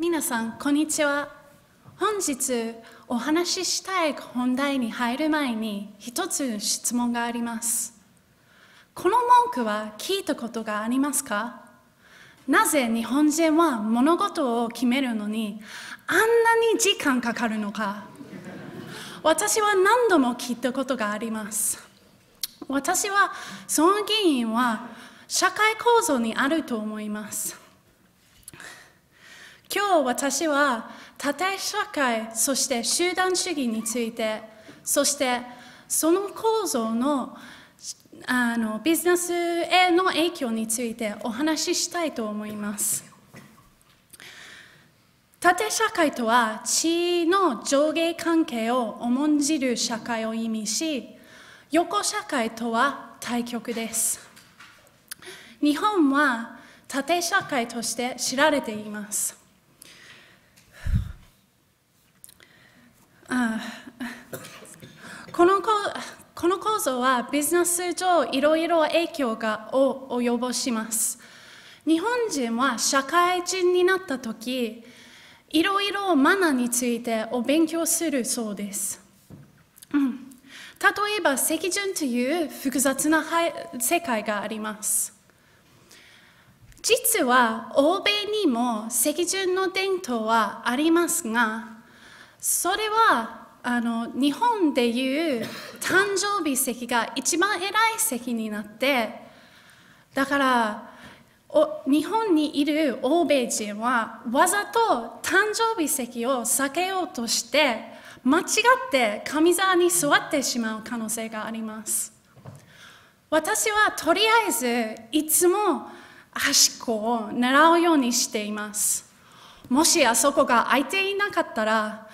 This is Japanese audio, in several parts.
皆さん、こんにちは。本日お話ししたい本題に入る前に一つ質問があります。この文句は聞いたことがありますかなぜ日本人は物事を決めるのにあんなに時間かかるのか私は何度も聞いたことがあります。私はその議員は社会構造にあると思います。今日私は縦社会そして集団主義についてそしてその構造のあのビジネスへの影響についてお話ししたいと思います縦社会とは地位の上下関係を重んじる社会を意味し横社会とは対極です日本は縦社会として知られていますこのこの構造はビジネス上いろいろ影響がを及ぼします日本人は社会人になった時いろいろマナーについてお勉強するそうです、うん、例えば赤順という複雑な世界があります実は欧米にも赤順の伝統はありますがそれはあの日本でいう誕生日席が一番偉い席になってだから日本にいる欧米人はわざと誕生日席を避けようとして間違って上座に座ってしまう可能性があります私はとりあえずいつも端っこを狙うようにしていますもしあそこが空いていなかったら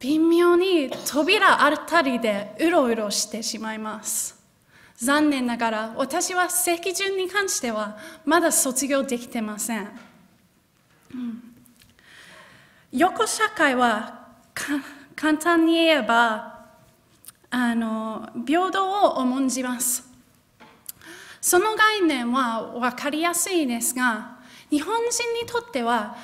微妙に扉あたりでうろうろしてしまいます。残念ながら私は席順に関してはまだ卒業できてません。うん、横社会は簡単に言えばあの平等を重んじます。その概念はわかりやすいですが日本人にとっては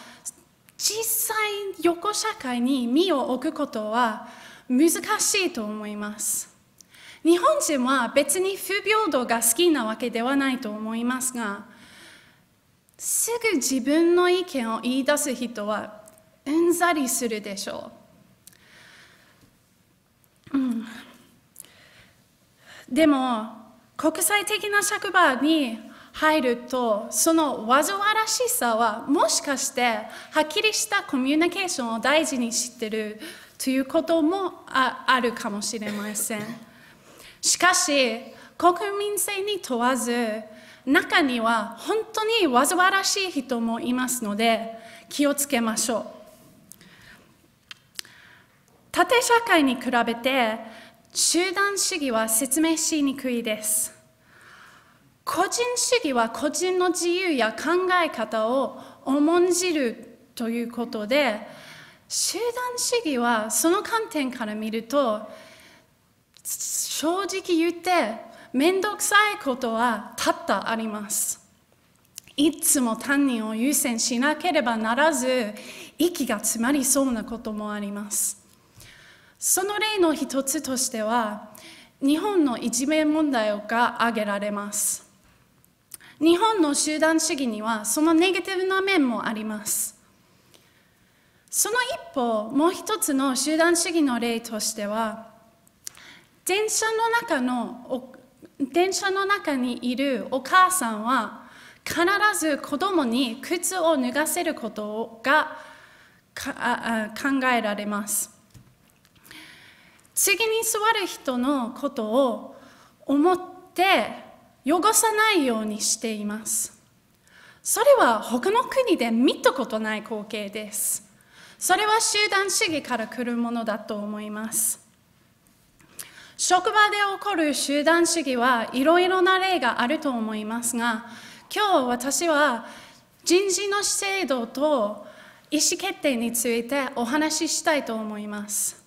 実際横社会に身を置くことは難しいと思います日本人は別に不平等が好きなわけではないと思いますがすぐ自分の意見を言い出す人はうんざりするでしょう、うん、でも国際的な職場に入るとその煩わらしさはもしかしてはっきりしたコミュニケーションを大事にしてるということもあるかもしれませんしかし国民性に問わず中には本当に煩わらしい人もいますので気をつけましょう縦社会に比べて集団主義は説明しにくいです個人主義は個人の自由や考え方を重んじるということで集団主義はその観点から見ると正直言って面倒くさいことは多々ありますいつも担任を優先しなければならず息が詰まりそうなこともありますその例の一つとしては日本のいじめ問題が挙げられます日本の集団主義にはそのネガティブな面もありますその一方もう一つの集団主義の例としては電車の中の電車の中にいるお母さんは必ず子供に靴を脱がせることが考えられます次に座る人のことを思って汚さないようにしています。それは他の国で見たことない光景です。それは集団主義から来るものだと思います。職場で起こる集団主義はいろいろな例があると思いますが、今日私は人事の制度と意思決定についてお話ししたいと思います。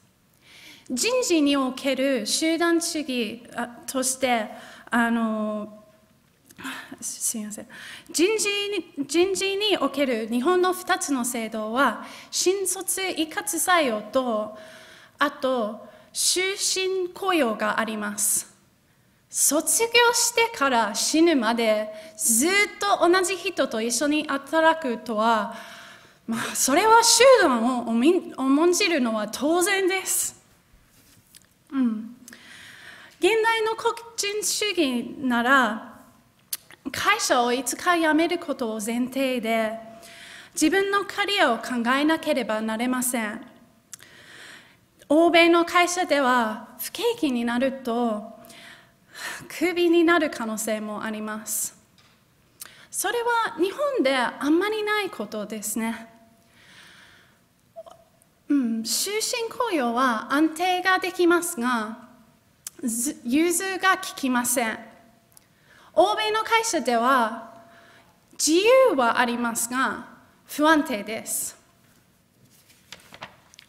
人事における集団主義としてあのすみません人事に人事における日本の2つの制度は新卒一括採用とあと終身雇用があります卒業してから死ぬまでずっと同じ人と一緒に働くとは、まあ、それは集団を重んじるのは当然です。うん現代の個人主義なら会社をいつか辞めることを前提で自分のキャリアを考えなければなれません欧米の会社では不景気になるとクビになる可能性もありますそれは日本であんまりないことですねうん終身雇用は安定ができますが融通が利きません欧米の会社では自由はありますが不安定です、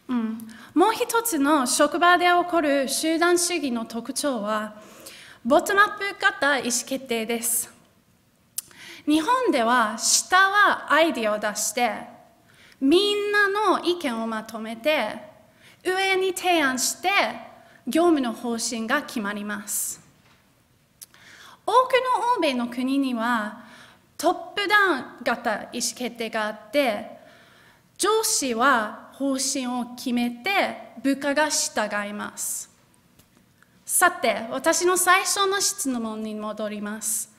うん、もう一つの職場で起こる集団主義の特徴はボトムアップ型意思決定です日本では下はアイディアを出してみんなの意見をまとめて上に提案して業務の方針が決まります多くの欧米の国にはトップダウン型意思決定があって上司は方針を決めて部下が従いますさて私の最初の質問に戻ります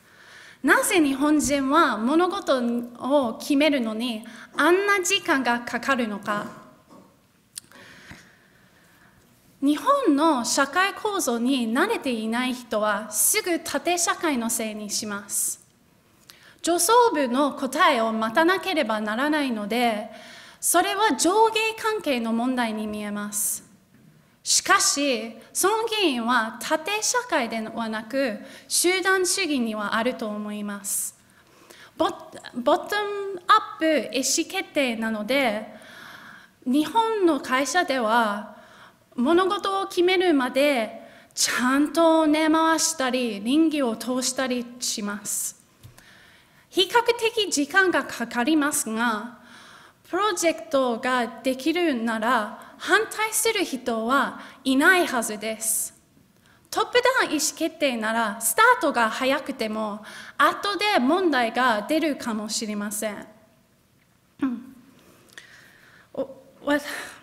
なぜ日本人は物事を決めるのにあんな時間がかかるのか日本の社会構造に慣れていない人はすぐ縦社会のせいにします上層部の答えを待たなければならないのでそれは上下関係の問題に見えますしかしその議員は縦社会ではなく集団主義にはあると思いますボボトムアップ意思決定なので日本の会社では物事を決めるまでちゃんと根回したり臨機を通したりします比較的時間がかかりますがプロジェクトができるなら反対する人はいないはずですトップダウン意思決定ならスタートが早くても後で問題が出るかもしれません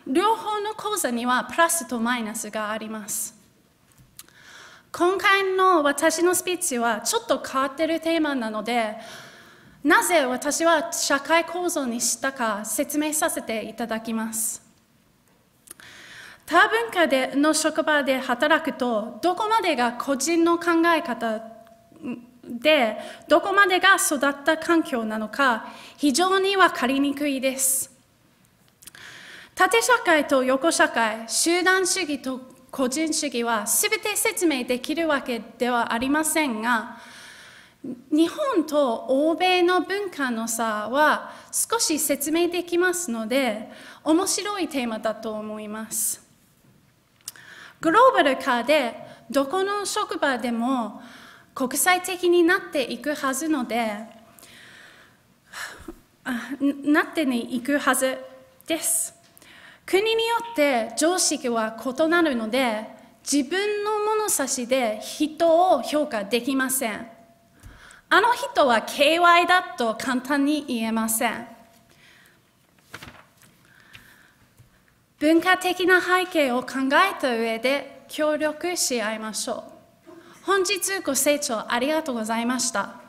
両方の講座にはプラスとマイナスがあります。今回の私のスピーチはちょっと変わってるテーマなので、なぜ私は社会構造にしたか説明させていただきます。多文化での職場で働くと、どこまでが個人の考え方で、どこまでが育った環境なのか、非常に分かりにくいです。縦社会と横社会、集団主義と個人主義は全て説明できるわけではありませんが、日本と欧米の文化の差は少し説明できますので、面白いテーマだと思います。グローバル化で、どこの職場でも国際的になっていくはずので、なっていくはずです。国によって常識は異なるので自分の物差しで人を評価できませんあの人は KY だと簡単に言えません文化的な背景を考えた上で協力し合いましょう本日ご清聴ありがとうございました。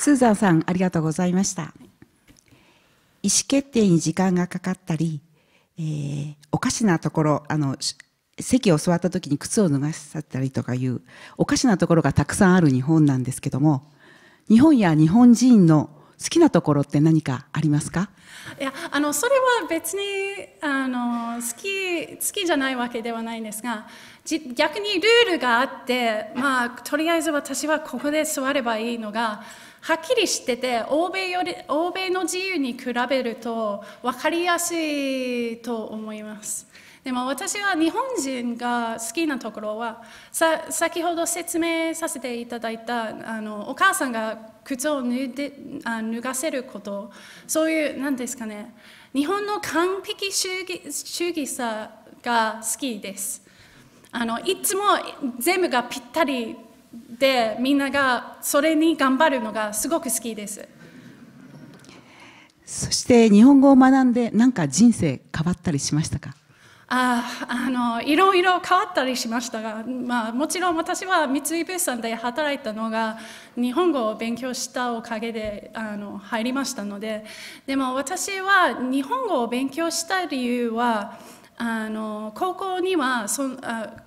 スーザンさん、ありがとうございました。意思決定に時間がかかったり、えー、おかしなところ、あの、席を座った時に靴を脱がしたりとかいう、おかしなところがたくさんある日本なんですけども、日本や日本人の好きなところって何かありますかいやあのそれは別にあの好き好きじゃないわけではないんですが逆にルールがあって、まあ、とりあえず私はここで座ればいいのがはっきりってて欧米より欧米の自由に比べると分かりやすいと思います。でも私は日本人が好きなところはさ先ほど説明させていただいたあのお母さんが靴を脱いであ脱がせることそういう何ですかね日本の完璧主義主義さが好きです。あのいつも全部がぴったりでみんながそれに頑張るのがすごく好きですそして日本語を学んで何か人生変わったりしましたかああのいろいろ変わったりしましたが、まあ、もちろん私は三井物産で働いたのが日本語を勉強したおかげであの入りましたのででも私は日本語を勉強した理由はあの高校にはそあ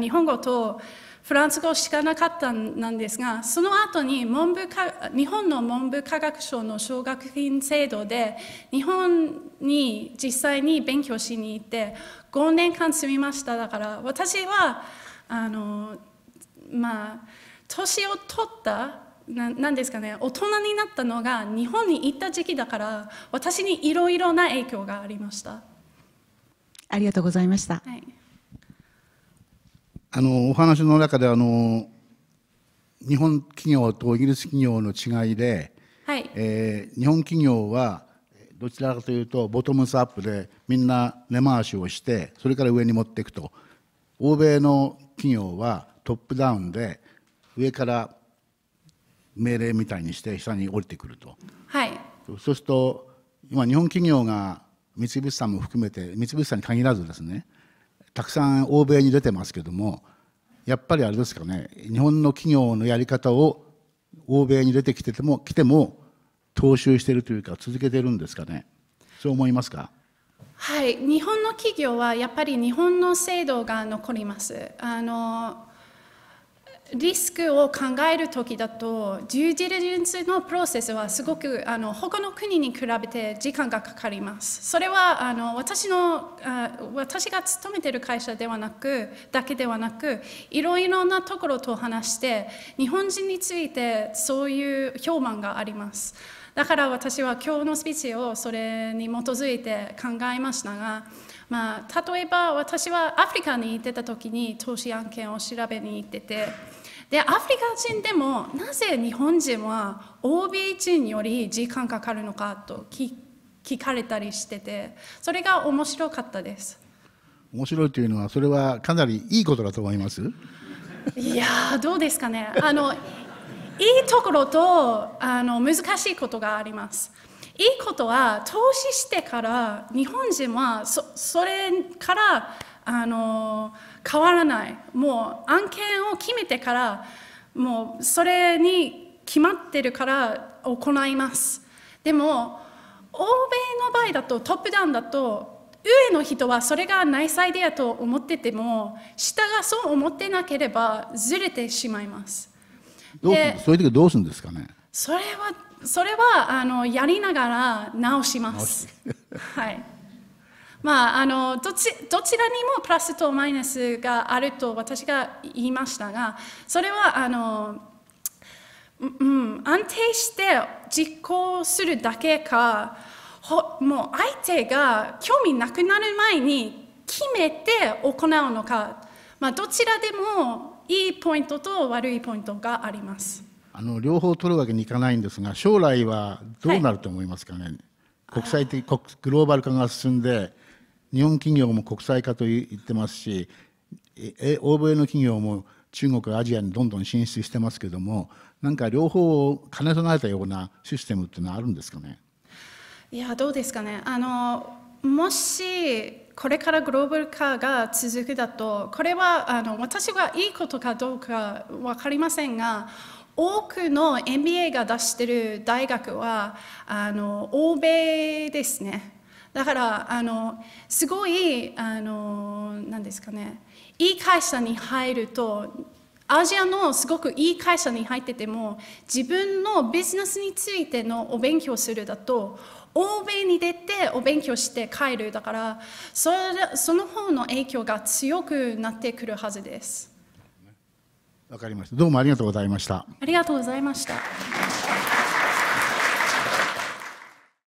日本語とフランス語しかなかったんですがその後に文部科日本の文部科学省の奨学金制度で日本に実際に勉強しに行って5年間住みましただから私はあのまあ年を取ったななんですかね大人になったのが日本に行った時期だから私にいろいろな影響がありましたありがとうございました、はいあのお話の中であの日本企業とイギリス企業の違いで、はいえー、日本企業はどちらかというとボトムスアップでみんな根回しをしてそれから上に持っていくと欧米の企業はトップダウンで上から命令みたいにして下に降りてくると、はい、そうすると今日本企業が三菱さんも含めて三菱さんに限らずですねたくさん欧米に出てますけどもやっぱりあれですかね日本の企業のやり方を欧米に出てきてても来ても踏襲しているというか続けているんですかねそう思いますかはい日本の企業はやっぱり日本の制度が残りますあのリスクを考える時だとデューディリジェンスのプロセスはすごくあの他の国に比べて時間がかかります。それはあの私のあ私が勤めている会社ではなくだけではなくいろいろなところと話して日本人についてそういう評判があります。だから私は今日のスピーチをそれに基づいて考えましたが。まあ、例えば私はアフリカに行ってた時に投資案件を調べに行っててでアフリカ人でもなぜ日本人は欧米人より時間かかるのかと聞かれたりしててそれが面白かったです面白いというのはそれはかなりいいことだと思いますいやどうですかねあのいいところとあの難しいことがあります。いいことは投資してから日本人はそそれからあの変わらないもう案件を決めてからもうそれに決まってるから行いますでも欧米の場合だとトップダウンだと上の人はそれがナイスアイデアと思ってても下がそう思ってなければずれてしまいますどうそう時どうするんですかねそれはそれはあのやりながら直します。はい。まあ、あのどちどちらにもプラスとマイナスがあると私が言いましたがそれはあの、うん、安定して実行するだけかほもう相手が興味なくなる前に決めて行うのか、まあ、どちらでもいいポイントと悪いポイントがあります。あの両方取るわけにいかないんですが将来はどうなると思いますかね、はい、国際的国グローバル化が進んで日本企業も国際化と言ってますし欧米の企業も中国アジアにどんどん進出してますけどもなんか両方を兼ね備えたようなシステムっていうのはあるんですかねいやどうですかねあのもしこれからグローバル化が続くだとこれはあの私はいいことかどうか分かりませんが多くの MBA が出してる大学はあの欧米ですねだからあのすごいあのなんですかねいい会社に入るとアジアのすごくいい会社に入ってても自分のビジネスについてのお勉強するだと欧米に出てお勉強して帰るだからそれその方の影響が強くなってくるはずです。わかりました。どうもありがとうございました。ありがとうございました。